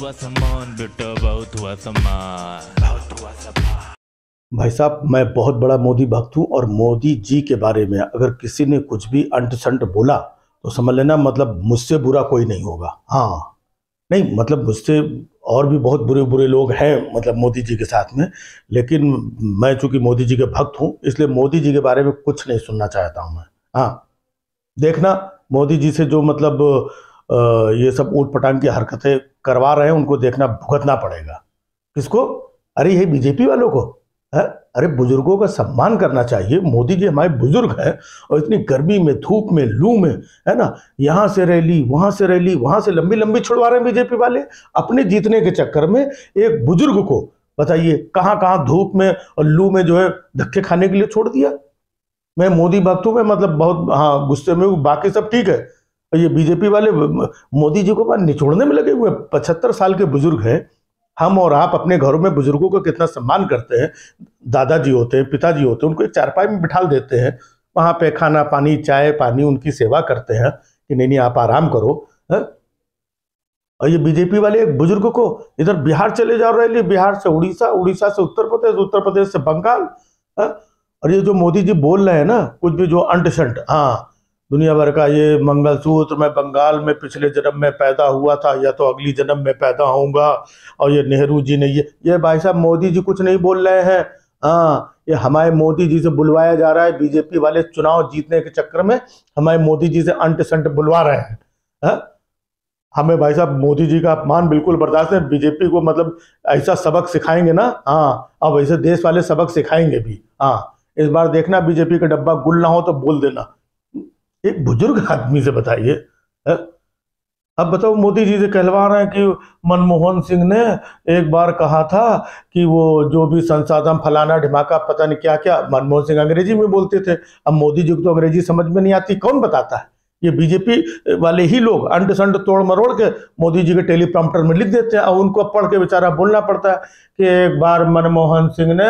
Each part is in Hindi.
हुआ सम्मान बेटा बहुत हुआ सम्मान बहुत हुआ सम्मान भाई साहब मैं बहुत बड़ा मोदी भक्त हूँ और मोदी जी के बारे में अगर किसी ने कुछ भी अंट संट बोला तो समझ लेना मतलब मुझसे बुरा कोई नहीं होगा हाँ नहीं मतलब मुझसे और भी बहुत बुरे बुरे लोग हैं मतलब मोदी जी के साथ में लेकिन मैं चूंकि मोदी जी के भक्त हूँ इसलिए मोदी जी के बारे में कुछ नहीं सुनना चाहता हूँ मैं हाँ देखना मोदी जी से जो मतलब ये सब ऊट पटांग की हरकतें करवा रहे हैं उनको देखना भुगतना पड़ेगा किसको अरे ये बीजेपी वालों को है अरे बुजुर्गों का सम्मान करना चाहिए मोदी जी हमारे बुजुर्ग हैं और इतनी गर्मी में धूप में लू में है ना यहाँ से रैली वहाँ से रैली वहाँ से लंबी लंबी छुड़वा रहे हैं बीजेपी वाले अपने जीतने के चक्कर में एक बुजुर्ग को बताइए कहाँ कहाँ धूप में और लू में जो है धक्के खाने के लिए छोड़ दिया मैं मोदी भक्त हूँ मैं मतलब बहुत हाँ गुस्से में हूँ बाकी सब ठीक है ये बीजेपी वाले मोदी जी को निचोड़ने में लगे हुए पचहत्तर साल के बुजुर्ग हैं हम और आप अपने घरों में बुजुर्गों का कितना सम्मान करते हैं दादाजी होते हैं पिताजी होते हैं उनको एक चारपाई में बिठाल देते हैं वहाँ पे खाना पानी चाय पानी उनकी सेवा करते हैं कि नहीं नहीं आप आराम करो है और ये बीजेपी वाले एक बुजुर्ग को इधर बिहार चले जा रहे हैं बिहार से उड़ीसा उड़ीसा से उत्तर प्रदेश उत्तर प्रदेश से बंगाल है? और ये जो मोदी जी बोल रहे हैं ना कुछ भी जो अंट शंट हाँ दुनिया भर का ये मंगलसूत्र मैं बंगाल में पिछले जन्म में पैदा हुआ था या तो अगली जन्म में पैदा होऊंगा और ये नेहरू जी ने ये ये भाई साहब मोदी जी कुछ नहीं बोल रहे हैं हाँ ये हमारे मोदी जी से बुलवाया जा रहा है बीजेपी वाले चुनाव जीतने के चक्कर में हमारे मोदी जी से अंट संट बुलवा रहे हैं हाँ, हमें भाई साहब मोदी जी का अपमान बिल्कुल बर्दाश्त है बीजेपी को मतलब ऐसा सबक सिखाएंगे ना हाँ अब ऐसे देश वाले सबक सिखाएंगे भी हाँ इस बार देखना बीजेपी का डब्बा गुल ना हो तो बोल देना एक बुजुर्ग आदमी से बताइए अब बताओ मोदी जी से कहलवा रहे हैं कि मनमोहन सिंह ने एक बार कहा था कि वो जो भी संसाधन फलाना ढिमाका पता नहीं क्या क्या मनमोहन सिंह अंग्रेजी में बोलते थे अब मोदी जी को तो अंग्रेजी समझ में नहीं आती कौन बताता है ये बीजेपी वाले ही लोग अंड संड तोड़ मरोड़ के मोदी जी के टेलीप्रॉम्प्टर में लिख देते हैं और उनको पढ़ के बेचारा बोलना पड़ता है कि एक बार मनमोहन सिंह ने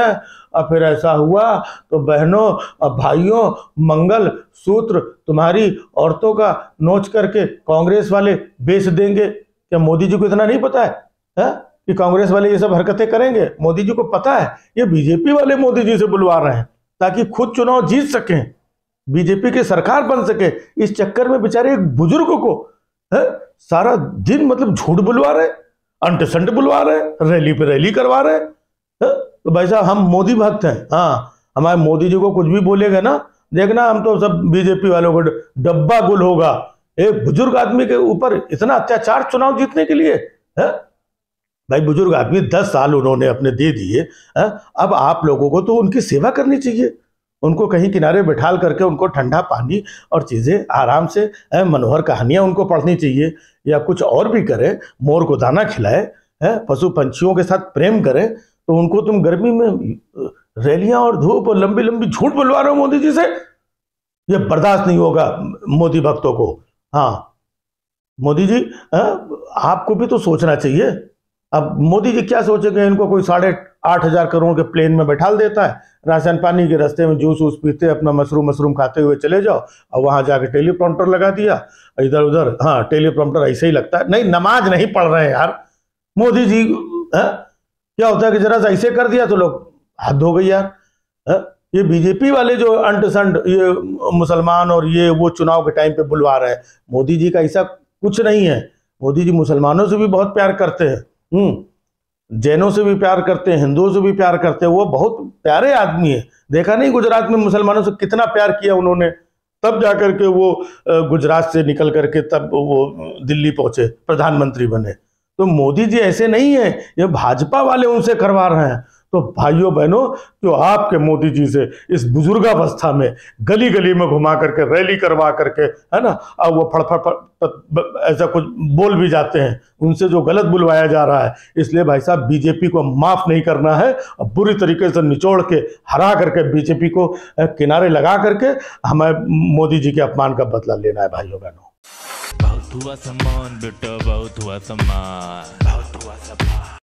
और फिर ऐसा हुआ तो बहनों और भाइयों मंगल सूत्र तुम्हारी औरतों का नोच करके कांग्रेस वाले बेच देंगे क्या मोदी जी को इतना नहीं पता है, है? कि कांग्रेस वाले ये सब हरकतें करेंगे मोदी जी को पता है ये बीजेपी वाले मोदी जी से बुलवा रहे हैं ताकि खुद चुनाव जीत सकें बीजेपी की सरकार बन सके इस चक्कर में बेचारे एक बुजुर्ग को है सारा दिन मतलब झूठ बुलवा रहे अंट संट बुलवा रहे रैली पे रैली करवा रहे है? तो भाई साहब हम मोदी भक्त हैं हाँ हमारे मोदी जी को कुछ भी बोलेगा ना देखना हम तो सब बीजेपी वालों को डब्बा गुल होगा एक बुजुर्ग आदमी के ऊपर इतना अत्याचार चुनाव जीतने के लिए है भाई बुजुर्ग आदमी दस साल उन्होंने अपने दे दिए अब आप लोगों को तो उनकी सेवा करनी चाहिए उनको कहीं किनारे बिठाल करके उनको ठंडा पानी और चीज़ें आराम से मनोहर कहानियाँ उनको पढ़नी चाहिए या कुछ और भी करें मोर को दाना खिलाए है पशु पंछियों के साथ प्रेम करें तो उनको तुम गर्मी में रैलियां और धूप और लंबी लंबी झूठ बुलवा रहे हो मोदी जी से ये बर्दाश्त नहीं होगा मोदी भक्तों को हाँ मोदी जी आपको भी तो सोचना चाहिए अब मोदी जी क्या सोचेंगे इनको कोई साढ़े आठ हज़ार करोड़ के प्लेन में बैठा देता है राशन पानी के रास्ते में जूस वूस पीते अपना मशरूम मशरूम खाते हुए चले जाओ और वहाँ जाके टेलीप्रॉम्प्टर लगा दिया इधर उधर हाँ टेलीप्रॉम्प्टर ऐसे ही लगता है नहीं नमाज नहीं पढ़ रहे यार मोदी जी है? हाँ, क्या होता है कि जरा सा ऐसे कर दिया तो लोग हद हो गई यार है? हाँ, ये बीजेपी वाले जो अंट ये मुसलमान और ये वो चुनाव के टाइम पे बुलवा रहे हैं मोदी जी का ऐसा कुछ नहीं है मोदी जी मुसलमानों से भी बहुत प्यार करते हैं हम्म। जैनों से भी प्यार करते हैं हिंदुओं से भी प्यार करते हैं वो बहुत प्यारे आदमी है देखा नहीं गुजरात में मुसलमानों से कितना प्यार किया उन्होंने तब जाकर के वो गुजरात से निकल करके तब वो दिल्ली पहुंचे प्रधानमंत्री बने तो मोदी जी ऐसे नहीं है ये भाजपा वाले उनसे करवा रहे हैं तो भाइयों बहनों जो आपके मोदी जी से इस बुजुर्गावस्था में गली गली में घुमा करके रैली करवा करके है ना अब वो फड़फड़ फड़ ऐसा कुछ बोल भी जाते हैं उनसे जो गलत बुलवाया जा रहा है इसलिए भाई साहब बीजेपी को माफ़ नहीं करना है और बुरी तरीके से निचोड़ के हरा करके बीजेपी को किनारे लगा करके हमें मोदी जी के अपमान का बदला लेना है भाइयों बहनों बहुत हुआ सम्मान बेटा बहुत हुआ सम्मान बहुत हुआ सम्मान